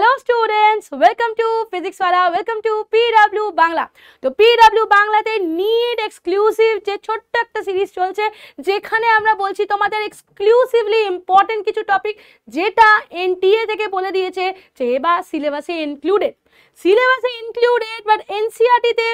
Hello students welcome to PhysicsWallah welcome to PW Bangla তো PW বাংলাতে NEET exclusive যে ছোট্ট একটা সিরিজ চলছে যেখানে আমরা বলছি তোমাদের এক্সক্লুসিভলি ইম্পর্টেন্ট কিছু টপিক যেটা এনটিএ থেকে বলে দিয়েছে যে এবার সিলেবাসে ইনক্লুডেড সিলেবাসে ইনক্লুডেড বাট এনসিআরটিতে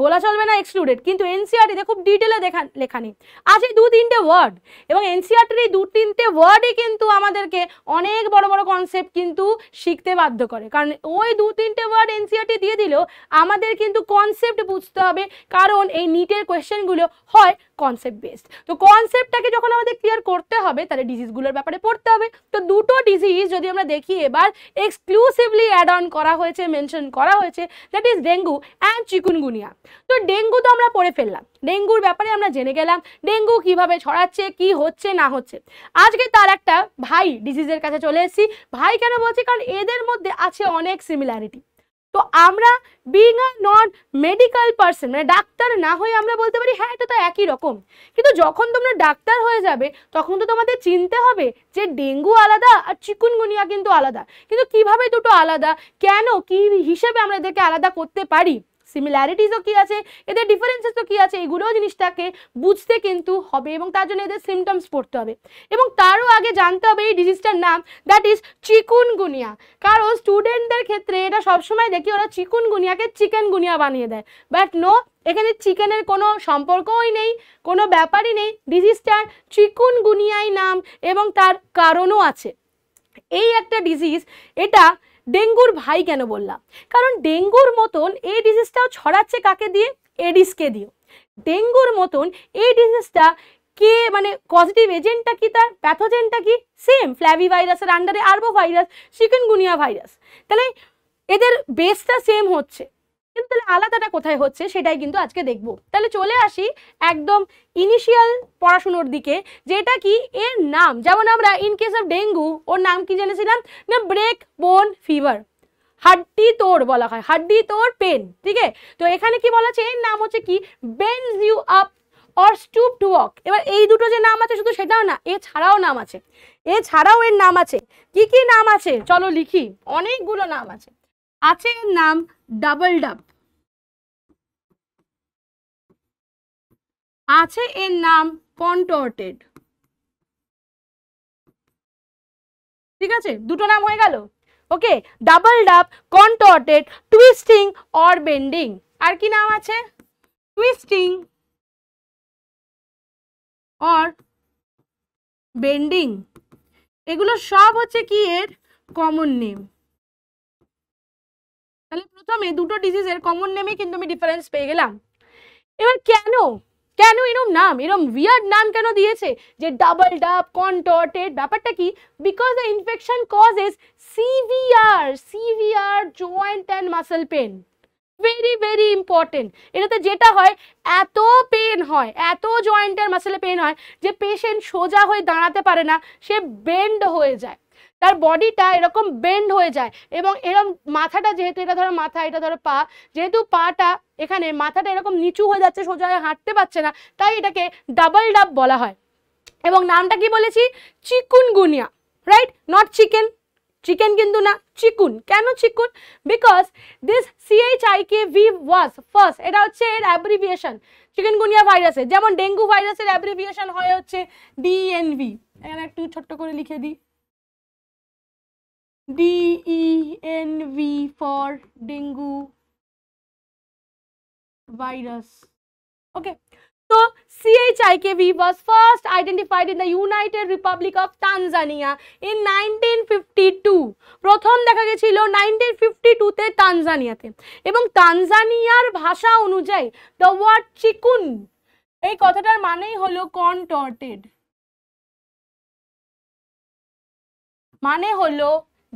বলা চলবে না এক্সক্লুডেড কিন্তু এনসিআরটিতে e খুব ডিটেলে দেখা লেখা নেই আছে দু তিনটে ওয়ার্ড এবং এনসিআরটির e এই দু তিনটে ওয়ার্ডই কিন্তু আমাদেরকে অনেক বড় বড় কনসেপ্ট কিন্তু শিখতে বাধ্য করে কারণ ওই দু তিনটে ওয়ার্ড এনসিআরটি e দিয়ে দিলেও আমাদের কিন্তু কনসেপ্ট বুঝতে হবে কারণ এই নিটের কোয়েশ্চেনগুলো হয় কনসেপ্ট বেসড তো কনসেপ্টটাকে যখন আমাদের ক্লিয়ার করতে হবে তাহলে ডিজিজগুলোর ব্যাপারে পড়তে হবে তো দুটো ডিজিজ যদি আমরা দেখি এবার এক্সক্লুসিভলি অ্যাড অন করা হয়েছে মেনশন করা হয়েছে that is dengue and chikungunya তো ডেঙ্গু তো আমরা পড়ে ফেললাম ডেঙ্গুর ব্যাপারে আমরা জেনে গেলাম ডেঙ্গু কিভাবে ছড়াচ্ছে কি হচ্ছে না হচ্ছে আজকে তার একটা ভাই ডিজিজের কাছে চলে এসেছি ভাই কেন বলছি কারণ এদের মধ্যে আছে অনেক সিমিলারিটি তো আমরা being a non medical person মানে ডাক্তার না হয়ে আমরা বলতে পারি হ্যাঁ এটা তো একই রকম কিন্তু যখন তোমরা ডাক্তার হয়ে যাবে তখন তো তোমাদের চিনতে হবে যে ডেঙ্গু আলাদা আর চিকুনগুনিয়া কিন্তু আলাদা কিন্তু কিভাবে দুটো আলাদা কেন কি হিসেবে আমরা এদেরকে আলাদা করতে পারি সিমিলারিটিসও কী আছে এদের ডিফারেন্সেসও কী আছে এগুলো জিনিসটাকে বুঝতে কিন্তু হবে এবং তার জন্য এদের সিমটমস পড়তে হবে এবং তারও আগে জানতে হবে এই ডিজিজটার নাম দ্যাট ইজ চিকুনগুনিয়া কারণ স্টুডেন্টদের ক্ষেত্রে এটা সবসময় দেখি ওরা চিকুনগুনিয়াকে চিকেন গুনিয়া বানিয়ে দেয় বাট নো এখানে চিকেনের কোনো সম্পর্কই নেই কোনো ব্যাপারই নেই ডিজিজটার চিকুনগুনিয়াই নাম এবং তার কারণও আছে এই একটা ডিজিজ এটা ডেঙ্গুর ভাই কেন বললাম কারণ ডেঙ্গুর মতন এই ডিজিজটাও ছড়াচ্ছে কাকে দিয়ে এডিসকে দিয়ে ডেঙ্গুর মতন এই ডিজিজটা কে মানে পজিটিভ এজেন্টটা কি তার প্যাথোজেনটা কি সেম ফ্ল্যাভি ভাইরাসের আন্ডারে আরবো ভাইরাস চিকেনগুনিয়া ভাইরাস তাহলে এদের বেসটা সেম হচ্ছে কিন্তু তাহলে আলাদাটা কোথায় হচ্ছে সেটাই কিন্তু আজকে দেখব তাহলে চলে আসি একদম ইনিশিয়াল পড়াশুনোর দিকে যেটা কি এর নাম যেমন আমরা ইন কেস অফ ডেঙ্গু ওর নাম কি জেনেছিলাম না ব্রেক বোন ফিভার হাড্ডি তোর বলা হয় হাড্ডি তোর পেন ঠিক আছে তো এখানে কি বলা আছে এর নাম হচ্ছে কি bends you up or stoop to walk এবার এই দুটো যে নাম আছে শুধু সেটাও না এছাড়াও নাম আছে এছাড়াও এর নাম আছে কি কি নাম আছে চলো লিখি অনেকগুলো নাম আছে আছে এর নাম ডাবল ডাব আছে এর নাম কন্টর্টেড ঠিক আছে দুটো নাম হয়ে গেল ওকে ডাবল ডাব কন্টেড টুইস্টিং অর বেন্ডিং আর কি নাম আছে টুইস্টিং অর বেন্ডিং এগুলো সব হচ্ছে কি এর কমন নেম তাহলে প্রথমে দুটো ডিজিজের কমন নেমে কিন্তু আমি ডিফারেন্স পেয়ে গেলাম এবার কেন কেন এরম নাম এরম উইয়ার্ড নাম কেন দিয়েছে যে ডাবল ডাব কনটেড ব্যাপারটা কি because the infection causes severe severe joint and muscle pain very very important এটাতে যেটা হয় এত পেন হয় এত জয়েন্ট অ্যান্ড মাসেলে পেন হয় যে পেশেন্ট সোজা হয়ে দাঁড়াতে পারে না সে বেন্ড হয়ে যায় তার বডিটা এরকম বেন্ড হয়ে যায় এবং এরকম মাথাটা যেহেতু এটা ধরো মাথা এটা ধরো পা যেহেতু পাটা এখানে মাথাটা এরকম নিচু হয়ে যাচ্ছে সোজা হাঁটতে পারছে না তাই এটাকে ডাবল ডাব বলা হয় এবং নামটা কি বলেছি chikungunya right not chicken chicken কিন্তু না চিকুন কেন চিকুন বিকজ দিস কে ভি ওয়াজ ফার্স্ট এটা হচ্ছে এর অ্যাব্রিভিয়েশন গুনিয়া ভাইরাসের যেমন ডেঙ্গু ভাইরাসের অ্যাব্রিভিয়েশন হয় হচ্ছে ডিএনভি এখানে একটু ছোট্ট করে লিখে দিই D E N V for dengue virus. Okay. So CHIKV was first identified in the United Republic of Tanzania in 1952. প্রথম দেখা গেছিল 1952 তে তানজানিয়াতে এবং তানজানিয়ার ভাষা অনুযায়ী দ্য ওয়ার্ড চিকুন এই কথাটার মানেই হলো contorted মানে হলো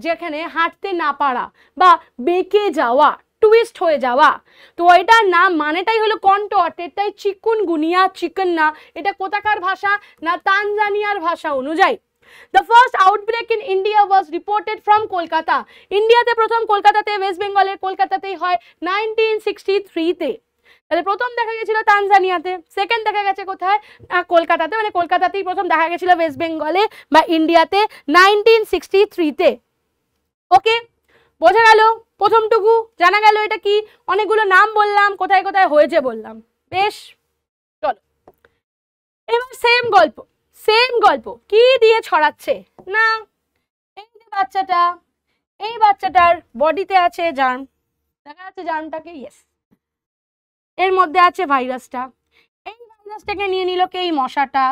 যেখানে হাঁটতে না পারা বা বেঁকে যাওয়া টুইস্ট হয়ে যাওয়া তো এটার নাম মানেটাই হলো কন্টট এটাই চিকুন গুনিয়া চিকেন না এটা কোথাকার ভাষা না তানজানিয়ার ভাষা অনুযায়ী the first outbreak in India was reported from Kolkata ইন্ডিয়াতে প্রথম কলকাতাতে ওয়েস্ট বেঙ্গলের কলকাতাতেই হয় নাইনটিন সিক্সটি থ্রিতে তাহলে প্রথম দেখা গেছিল তানজানিয়াতে সেকেন্ড দেখা গেছে কোথায় কলকাতাতে মানে কলকাতাতেই প্রথম দেখা গেছিল ওয়েস্ট বেঙ্গলে বা ইন্ডিয়াতে নাইনটিন সিক্সটি থ্রিতে ওকে বোঝা গেল প্রথমটুকু জানা গেল এটা কি অনেকগুলো নাম বললাম কোথায় কোথায় হয়েছে বললাম বেশ চলো এবার সেম গল্প সেম গল্প কি দিয়ে ছড়াচ্ছে না এই যে বাচ্চাটা এই বাচ্চাটার বডিতে আছে জার্ম দেখা যাচ্ছে জার্মটাকে ইয়েস এর মধ্যে আছে ভাইরাসটা এই ভাইরাসটাকে নিয়ে নিল কে এই মশাটা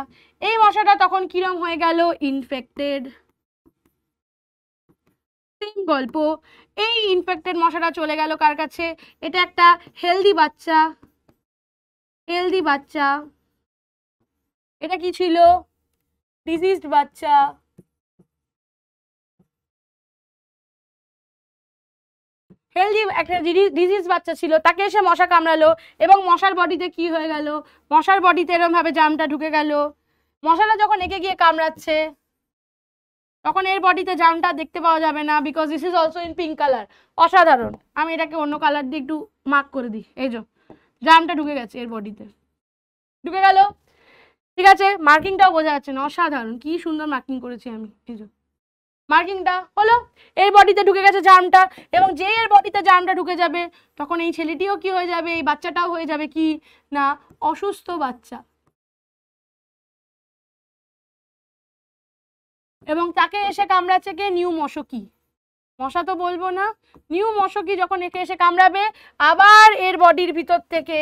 এই মশাটা তখন কিরম হয়ে গেল ইনফেক্টেড গল্প এই ইনফেক্টেড মশাটা চলে গেল কার কাছে এটা একটা হেলদি বাচ্চা হেলদি বাচ্চা এটা কি ছিল ডিজিজড বাচ্চা হেলদি একটা ডিজিজ বাচ্চা ছিল তাকে এসে মশা কামড়ালো এবং মশার বডিতে কি হয়ে গেল মশার বডিতে এরমভাবে জামটা ঢুকে গেল মশাটা যখন একে গিয়ে কামড়াচ্ছে তখন এর বডিতে জামটা দেখতে পাওয়া যাবে না because this is also in pink colour অসাধারণ আমি এটাকে অন্য কালার দিয়ে একটু মার্ক করে দিই এই যো জামটা ঢুকে গেছে এর বডিতে ঢুকে গেল ঠিক আছে মার্কিংটাও বোঝা যাচ্ছে না অসাধারণ কি সুন্দর মার্কিং করেছি আমি এই যো মার্কিংটা হলো এর বডিতে ঢুকে গেছে জামটা এবং যে এর বডিতে জামটা ঢুকে যাবে তখন এই ছেলেটিও কি হয়ে যাবে এই বাচ্চাটাও হয়ে যাবে কি না অসুস্থ বাচ্চা এবং তাকে এসে কামড়াচ্ছে কে নিউ মশকি মশা তো বলবো না নিউ মশকি যখন একে এসে কামড়াবে আবার এর বডির ভিতর থেকে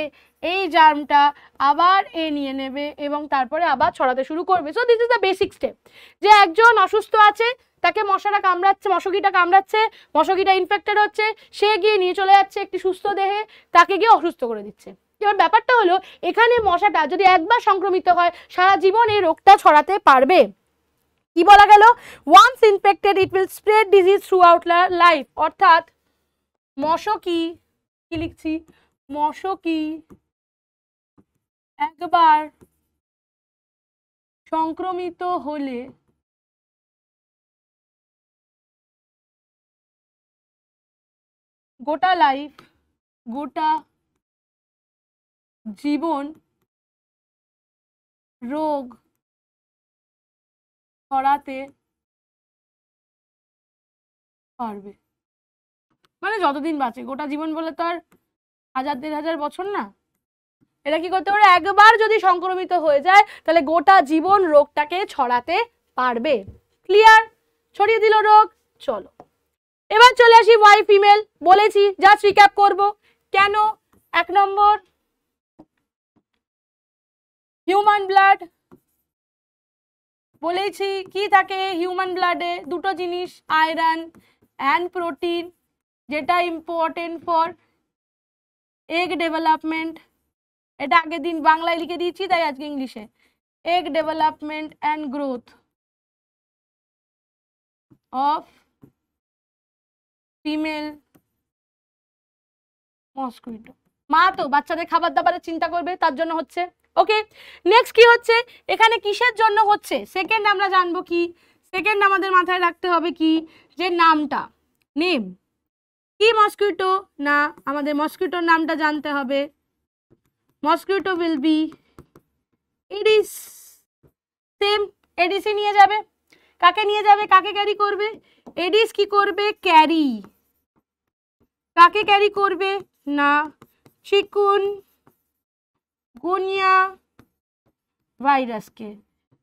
এই জার্মটা আবার এ নিয়ে নেবে এবং তারপরে আবার ছড়াতে শুরু করবে so this is the basic step যে একজন অসুস্থ আছে তাকে মশারা কামড়াচ্ছে মশকিটা কামড়াচ্ছে মশকিটা ইনফেক্টেড হচ্ছে সে গিয়ে নিয়ে চলে যাচ্ছে একটি সুস্থ দেহে তাকে গিয়ে অসুস্থ করে দিচ্ছে এবার ব্যাপারটা হলো এখানে মশাটা যদি একবার সংক্রমিত হয় সারা জীবন এই রোগটা ছড়াতে পারবে কি বলা গেল once infected it will spread disease throughout life অর্থাৎ মশকি কি লিখছি মশকি একবার সংক্রমিত হলে গোটা লাইফ গোটা জীবন রোগ করাতে পারবে মানে যতদিন বাঁচে গোটা জীবন বলে তো আর হাজার দেড় হাজার বছর না এটা কি করতে পারে একবার যদি সংক্রমিত হয়ে যায় তাহলে গোটা জীবন রোগটাকে ছড়াতে পারবে ক্লিয়ার ছড়িয়ে দিল রোগ চলো এবার চলে আসি ওয়াই ফিমেল বলেছি যা রিক্যাপ করব কেন এক নম্বর হিউম্যান ব্লাড বলেছি কি থাকে হিউম্যান ব্লাডে দুটো জিনিস আয়রন অ্যান্ড প্রোটিন যেটা ইম্পর্টেন্ট ফর এগ ডেভেলপমেন্ট এটা আগের দিন বাংলায় লিখে দিয়েছি তাই আজকে ইংলিশে egg development and growth of female mosquito মা তো বাচ্চাদের খাবার দাবারের চিন্তা করবে তার জন্য হচ্ছে ওকে নেক্সট কি হচ্ছে এখানে কিসের জন্য হচ্ছে সেকেন্ড আমরা জানবো কি সেকেন্ড আমাদের মাথায় রাখতে হবে কি যে নামটা নেম কি মসকিউটো না আমাদের মসকিউটোর নামটা জানতে হবে mosquito will be Aedes same এডিসি নিয়ে যাবে কাকে নিয়ে যাবে কাকে ক্যারি করবে এডিস কি করবে ক্যারি কাকে ক্যারি করবে না চিকুন গুনিয়া ভাইরাসকে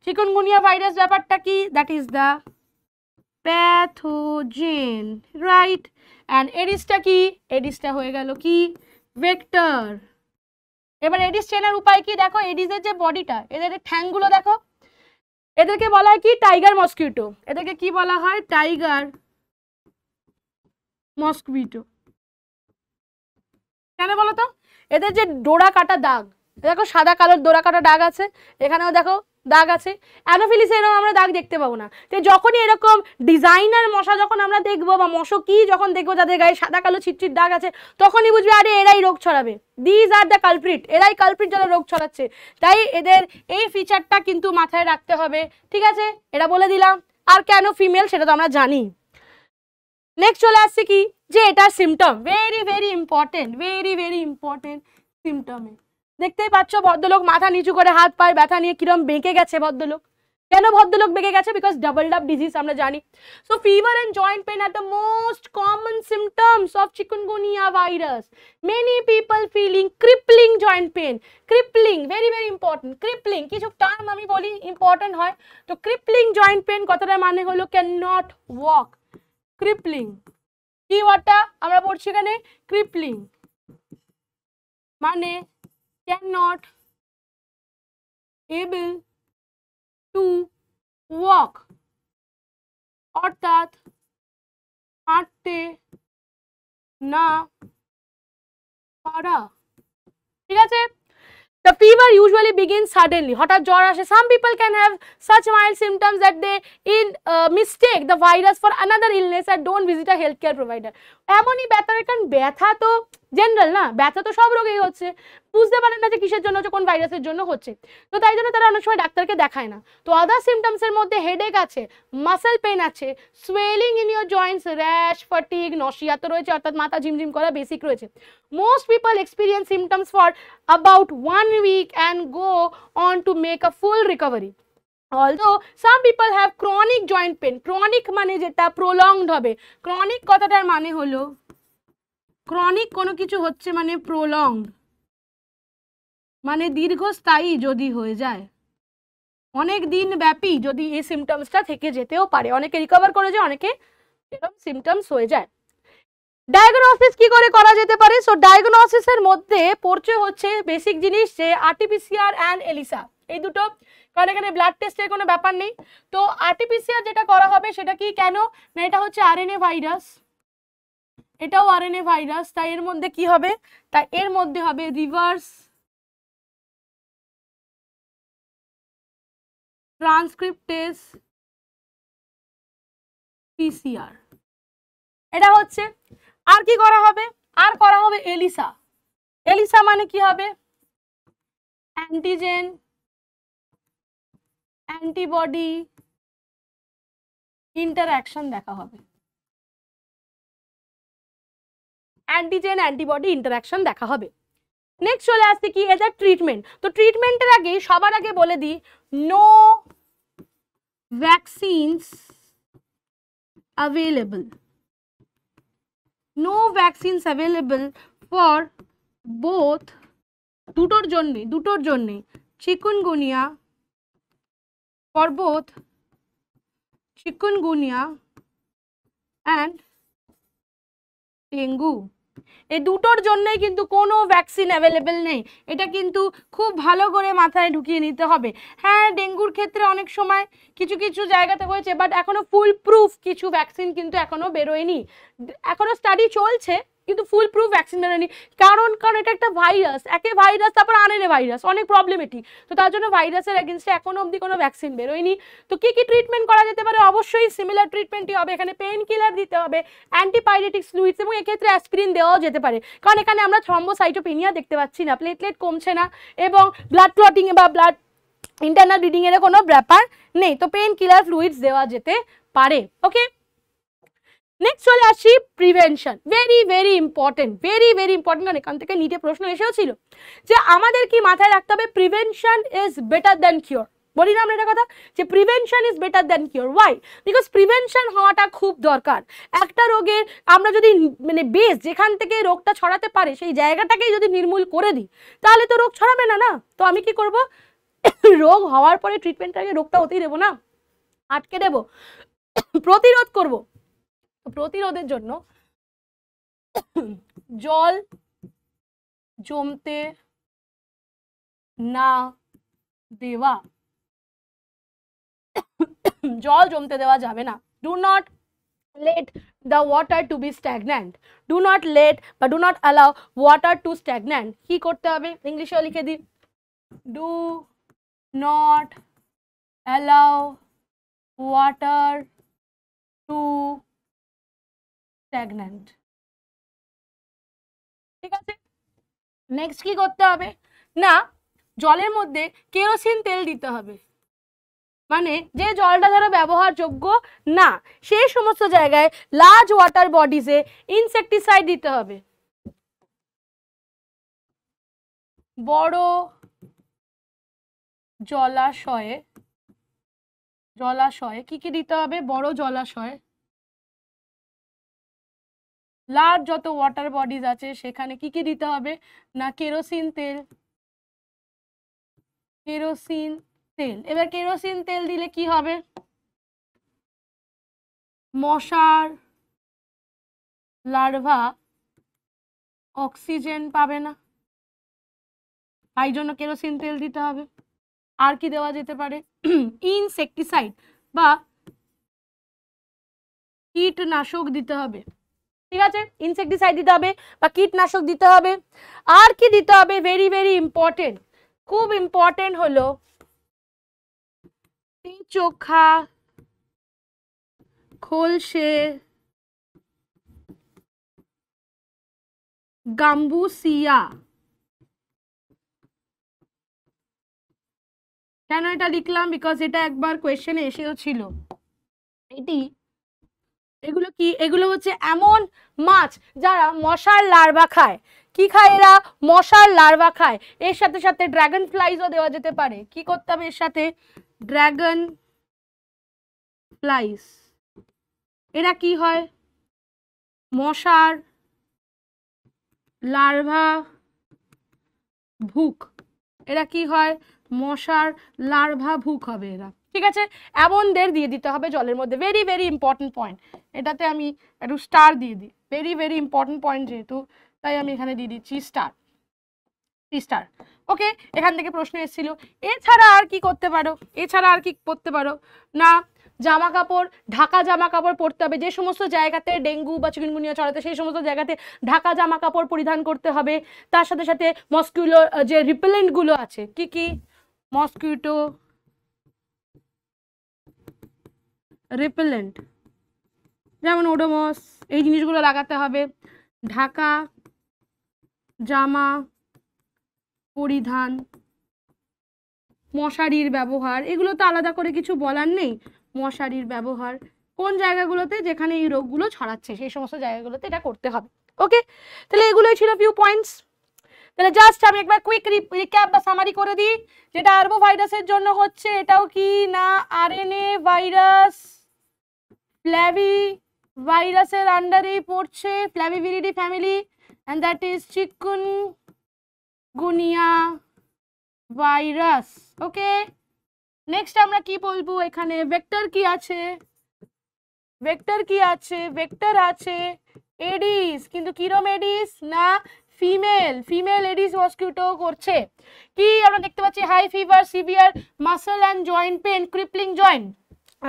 চিকুনগুনিয়া ভাইরাস ব্যাপারটা কি that is the pathogen right and এডিসটা কি এডিসটা হয়ে গেল কি ভেক্টর এবার এডিস চেনার উপায় কি দেখো এডিসের যে বডিটা এদের ঠ্যাংগুলো দেখো এদেরকে বলা হয় কি টাইগার মস্কিটো এদেরকে কি বলা হয় টাইগার মস্কিটো কেন বলো তো এদের যে ডোরা কাটা দাগ দেখো সাদা কালোর দোরা কাটা দাগ আছে এখানেও দেখো দাগ আছে অ্যানোফিলিসে এরকম আমরা দাগ দেখতে পাবো না তো যখনই এরকম ডিজাইনার মশা যখন আমরা দেখবো বা মশো কি যখন দেখবো যাদের গায়ে সাদা কালো ছিটছিট দাগ আছে তখনই বুঝবে আরে এরাই রোগ ছড়াবে দিজ আর দ্য কালপ্রিট এরাই কালপ্রিট যারা রোগ ছড়াচ্ছে তাই এদের এই ফিচারটা কিন্তু মাথায় রাখতে হবে ঠিক আছে এটা বলে দিলাম আর কেন ফিমেল সেটা তো আমরা জানি নেক্সট চলে আসছে কি যে এটার symptom very very important very very important সিমটমে দেখতেই পাচ্ছ ভদ্রলোক মাথা নিচু করে হাত পায়ে ব্যথা নিয়ে কিরম বেঁকে গেছে ভদ্রলোক কেন ভদ্রলোক বেঁকে গেছে বিকজ ডাবল ডাব ডিজিজ আমরা জানি so fever and joint pain are the most common symptoms of chikungunya virus many people feeling crippling joint pain crippling very very important crippling কিছু টার্ম আমি বলি ইম্পর্টেন্ট হয় তো ক্রিপলিং জয়েন্ট পেন কতটা মানে হলো ক্যান নট ওয়াক ক্রিপলিং কি ওয়ার্ডটা আমরা পড়ছি এখানে ক্রিপলিং মানে cannot able to walk অর্থাৎ হাঁটতে না পারা ঠিক আছে The fever usually begins suddenly. হঠাৎ জ্বর আসে. Some people can have such mild symptoms that they in uh, mistake the virus for another illness and don't visit a healthcare provider. এমনই ব্যথার কারণ ব্যথা তো জেনারেল না ব্যথা তো সব রোগেই হচ্ছে বুঝতে পারেন না যে কিসের জন্য হচ্ছে কোন ভাইরাসের জন্য হচ্ছে তো তাই জন্য তারা অনেক সময় ডাক্তারকে দেখায় না তো আদার সিমটমসের মধ্যে হেডেক আছে মাসেল পেন আছে swelling in your joints rash fatigue nausea তো রয়েছে অর্থাৎ মাথা ঝিমঝিম করা বেসিক রয়েছে most people experience symptoms for about one week and go on to make a full recovery although some people have chronic joint pain chronic মানে যেটা prolonged হবে ক্রনিক কথাটার মানে হলো ক্রনিক কোনো কিছু হচ্ছে মানে প্রলংড মানে দীর্ঘস্থায়ী যদি হয়ে যায় অনেক দিন ব্যাপী যদি এই সিমটমসটা থেকে যেতেও পারে অনেকে রিকভার করে যায় অনেকে এরকম সিমটমস হয়ে যায় ডায়াগনোসিস কি করে করা যেতে পারে সো ডায়াগনোসিসের মধ্যে পড়ছে হচ্ছে বেসিক জিনিস যে আরটিপিসিআর অ্যান্ড এলিসা এই দুটো কারণ এখানে ব্লাড টেস্টের কোনো ব্যাপার নেই তো আরটিপিসিআর যেটা করা হবে সেটা কি কেন না এটা হচ্ছে আরএনএ ভাইরাস এটাও আরএনএ ভাইরাস তাই এর মধ্যে কি হবে তা এর মধ্যে হবে রিভার্স ট্রান্সক্রিপ্টেস পিসিআর এটা হচ্ছে আর কি করা হবে আর করা হবে এলিসা এলিসা মানে কি হবে অ্যান্টিজেন অ্যান্টিবডি ইন্টারাকশন দেখা হবে অ্যান্টিজেন অ্যান্টিবডি ইন্টারাকশন দেখা হবে নেক্সট চলে আসছে কি এদের ট্রিটমেন্ট তো ট্রিটমেন্টের আগে সবার আগে বলে দিই no vaccines available no vaccines available for both দুটোর জন্যে দুটোর জন্যে chikungunya for both chikungunya and dengue এই দুটোর জন্যই কিন্তু কোনো ভ্যাকসিন অ্যাভেলেবেল নেই এটা কিন্তু খুব ভালো করে মাথায় ঢুকিয়ে নিতে হবে হ্যাঁ ডেঙ্গুর ক্ষেত্রে অনেক সময় কিছু কিছু জায়গাতে হয়েছে বাট এখনও ফুল প্রুফ কিছু ভ্যাকসিন কিন্তু এখনও বেরোয়নি এখনও স্টাডি চলছে কিন্তু ফুল প্রুফ ভ্যাকসিন বেরোয়নি কারণ কারণ এটা একটা ভাইরাস একে ভাইরাস তারপর আরেনে ভাইরাস অনেক প্রবলেম এটি তো তার জন্য ভাইরাসের এগেনস্টে এখনো অবধি কোনো ভ্যাকসিন বেরোয়নি তো কী কী ট্রিটমেন্ট করা যেতে পারে অবশ্যই সিমিলার ট্রিটমেন্টই হবে এখানে পেন কিলার দিতে হবে অ্যান্টিপাইরেটিক ফ্লুইডস এবং এক্ষেত্রে অ্যাসপিরিন দেওয়াও যেতে পারে কারণ এখানে আমরা থ্রম্বোসাইটোপেনিয়া দেখতে পাচ্ছি না প্লেটলেট কমছে না এবং ব্লাড ক্লটিং বা ব্লাড ইন্টারনাল ব্লিডিংয়েরও কোনো ব্যাপার নেই তো পেন কিলার ফ্লুইডস দেওয়া যেতে পারে ওকে নেক্সট চলে আসি prevention very very important very very important কারণ এখান থেকে নিটে প্রশ্ন এসেও ছিল যে আমাদের কি মাথায় রাখতে হবে prevention is better than cure বলি না আমরা এটা কথা যে prevention is better than cure why because prevention হওয়াটা খুব দরকার একটা রোগের আমরা যদি মানে বেস যেখান থেকে রোগটা ছড়াতে পারে সেই জায়গাটাকেই যদি নির্মূল করে দিই তাহলে তো রোগ ছড়াবে না না তো আমি কি করব রোগ হওয়ার পরে ট্রিটমেন্টটাকে রোগটা হতেই দেবো না আটকে দেব প্রতিরোধ করব প্রতিরোধের জন্য জল জমতে না দেওয়া জল জমতে দেওয়া যাবে না do not let the water to be stagnant do not let but do not allow water to stagnant কি করতে হবে ইংলিশে লিখে দি do not allow water to stagnant ঠিক আছে নেক্সট কি করতে হবে না জলের মধ্যে কেরোসিন তেল দিতে হবে মানে যে জলটা ধরো ব্যবহারযোগ্য না সেই সমস্ত জায়গায় লার্জ ওয়াটার বডিজে ইনসেকটিসাইড দিতে হবে বড় জলাশয়ে জলাশয়ে কি কি দিতে হবে বড় জলাশয়ে লার্জ যত ওয়াটার বডিজ আছে সেখানে কি কি দিতে হবে না কেরোসিন তেল কেরোসিন তেল এবার কেরোসিন তেল দিলে কি হবে মশার লার্ভা অক্সিজেন পাবে না তাই জন্য কেরোসিন তেল দিতে হবে আর কি দেওয়া যেতে পারে ইনসেকটিসাইড বা কীটনাশক দিতে হবে ঠিক আছে ইনসেকটিসাইড দিতে হবে বা কীটনাশক দিতে হবে আর কি দিতে হবে ভেরি ভেরি ইম্পর্টেন্ট খুব ইম্পর্টেন্ট হলো চোখা খোলসে গাম্বুসিয়া কেন এটা লিখলাম বিকজ এটা একবার কোয়েশ্চেনে এসেও ছিল এটি এগুলো কি এগুলো হচ্ছে এমন মাছ যারা মশার লার্ভা খায় কি খায় এরা মশার লার্ভা খায় এর সাথে সাথে ড্রাগন ফ্লাইজও দেওয়া যেতে পারে কি করতে হবে এর সাথে ড্রাগন ফ্লাইস এরা কি হয় মশার লার্ভা ভুক এরা কি হয় মশার লার্ভা ভুক হবে এরা ঠিক আছে অ্যামন্ডের দিয়ে দিতে হবে জলের মধ্যে ভেরি ভেরি ইম্পর্টেন্ট পয়েন্ট এটাতে আমি একটু স্টার দিয়ে দিই ভেরি ভেরি ইম্পর্টেন্ট পয়েন্ট যেহেতু তাই আমি এখানে দিয়ে দিচ্ছি স্টার স্টার ওকে এখান থেকে প্রশ্ন এসেছিল এছাড়া আর কি করতে পারো এছাড়া আর কি করতে পারো না জামা কাপড় ঢাকা জামা কাপড় পরতে হবে যে সমস্ত জায়গাতে ডেঙ্গু বা চিকুনগুনিয়া ছড়াতে সেই সমস্ত জায়গাতে ঢাকা জামা কাপড় পরিধান করতে হবে তার সাথে সাথে মস্কিউলো যে রিপেলেন্টগুলো আছে কি কি মস্কিউটো রেপেলেন্ট যেমন ওডোমস এই জিনিসগুলো লাগাতে হবে ঢাকা জামা পরিধান মশারির ব্যবহার এগুলো তো আলাদা করে কিছু বলার নেই মশারির ব্যবহার কোন জায়গাগুলোতে যেখানে এই রোগগুলো ছড়াচ্ছে সেই সমস্ত জায়গাগুলোতে এটা করতে হবে ওকে তাহলে এগুলোই ছিল ভিউ পয়েন্টস তাহলে জাস্ট আমি একবার কুইক রিক্যাপ বা সামারি করে দিই যেটা আরবো ভাইরাসের জন্য হচ্ছে এটাও কি না আরএনএ ভাইরাস ফ্ল্যাভি ভাইরাসের আন্ডারেই পড়ছে Flaviviridae family and that is chikungunya virus okay next আমরা কি বলবো এখানে ভেক্টর কি আছে ভেক্টর কি আছে ভেক্টর আছে এডিস কিন্তু কিরম এডিস না ফিমেল ফিমেল এডিস মসকিউটো করছে কি আমরা দেখতে পাচ্ছি high fever severe muscle and joint pain crippling joint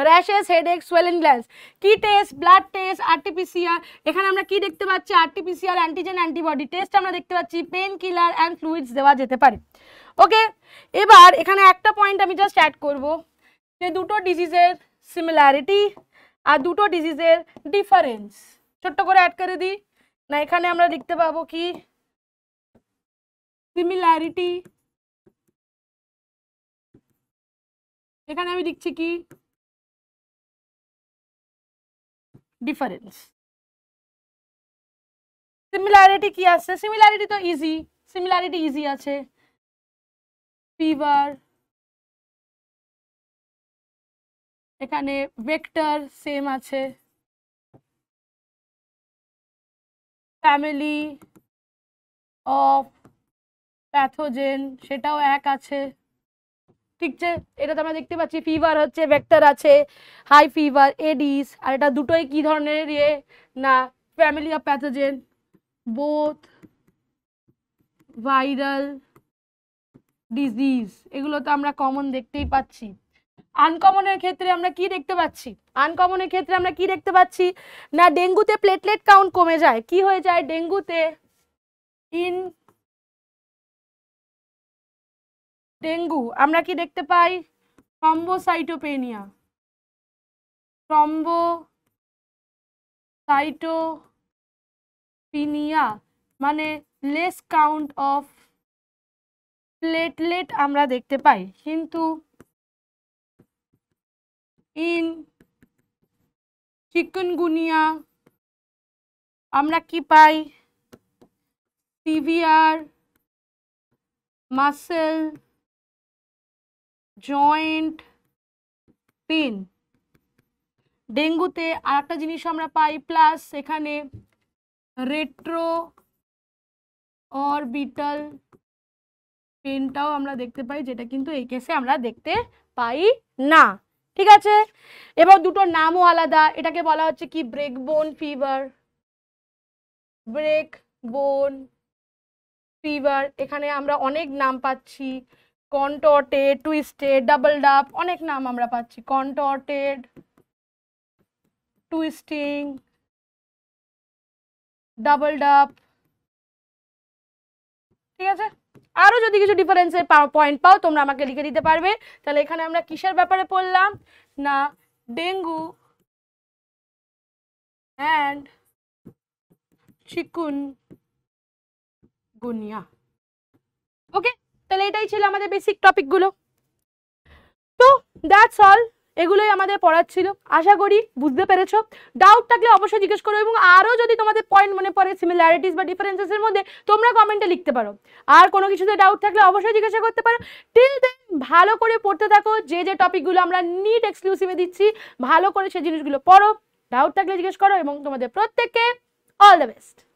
rashes headache swelling glands কি টেস্ট ব্লাড টেস্ট আরটিপিসিআর এখানে আমরা কি দেখতে পাচ্ছি আরটিপিসিআর অ্যান্টিজেন অ্যান্টিবডি টেস্ট আমরা দেখতে পাচ্ছি পেন কিলার অ্যান্ড ফ্লুইডস দেওয়া যেতে পারে ওকে এবার এখানে একটা পয়েন্ট আমি জাস্ট অ্যাড করবো যে দুটো ডিজিজের সিমিলারিটি আর দুটো ডিজিজের ডিফারেন্স ছোট্ট করে অ্যাড করে দিই না এখানে আমরা লিখতে পাবো কি সিমিলারিটি এখানে আমি লিখছি কি difference similarity কি আছে similarity তো easy similarity easy আছে fever এখানে ভেক্টর সেম আছে ফ্যামিলি অফ প্যাথোজেন সেটাও এক আছে ঠিকছে তো আমরা দেখতে পাচ্ছি ফিভার হচ্ছে ভেক্টর আছে হাই ফিভার এডিস আর এটা দুটোই কি ধরনের ইয়ে না family of pathogen both viral disease এগুলো তো আমরা কমন দেখতেই পাচ্ছি আনকমনের ক্ষেত্রে আমরা কি দেখতে পাচ্ছি আনকমনের ক্ষেত্রে আমরা কি দেখতে পাচ্ছি না ডেঙ্গুতে প্লেটলেট কাউন্ট কমে যায় কি হয়ে যায় ডেঙ্গুতে ইন ডেঙ্গু আমরা কি দেখতে পাই ট্রম্বোসাইটোপেনিয়া ট্রম্বোসাইটোপিনিয়া মানে লেস কাউন্ট অফ প্লেটলেট আমরা দেখতে পাই কিন্তু ইন চিকনগুনিয়া আমরা কি পাই সিভিয়ার মাসেল জয়েন্ট পেন ডেঙ্গুতে আর একটা জিনিস আমরা পাই প্লাস এখানে রেট্রো অরবিটাল পেনটাও আমরা দেখতে পাই যেটা কিন্তু এই কেসে আমরা দেখতে পাই না ঠিক আছে এবার দুটোর নামও আলাদা এটাকে বলা হচ্ছে কি ব্রেক বোন ফিভার ব্রেক বোন ফিভার এখানে আমরা অনেক নাম পাচ্ছি কন্টর্টেড টুইস্টেড ডাবল ডাব অনেক নাম আমরা পাচ্ছি কন্টর্টেড টুইস্টিং ডাবল ডাব ঠিক আছে আরও যদি কিছু ডিফারেন্সের পয়েন্ট পাও তোমরা আমাকে লিখে দিতে পারবে তাহলে এখানে আমরা কিসের ব্যাপারে পড়লাম না ডেঙ্গু অ্যান্ড চিকুন গুনিয়া ওকে তাহলে এটাই ছিল আমাদের বেসিক টপিকগুলো তো দ্যাটস অল এগুলোই আমাদের পড়ার ছিল আশা করি বুঝতে পেরেছ ডাউট থাকলে অবশ্যই জিজ্ঞেস করো এবং আরও যদি তোমাদের পয়েন্ট মনে পড়ে সিমিলারিটিস বা ডিফারেন্সেসের মধ্যে তোমরা কমেন্টে লিখতে পারো আর কোনো কিছুতে ডাউট থাকলে অবশ্যই জিজ্ঞাসা করতে পারো টিল দেন ভালো করে পড়তে থাকো যে যে টপিকগুলো আমরা নিট এক্সক্লুসিভে দিচ্ছি ভালো করে সেই জিনিসগুলো পড়ো ডাউট থাকলে জিজ্ঞেস করো এবং তোমাদের প্রত্যেককে অল দ্য বেস্ট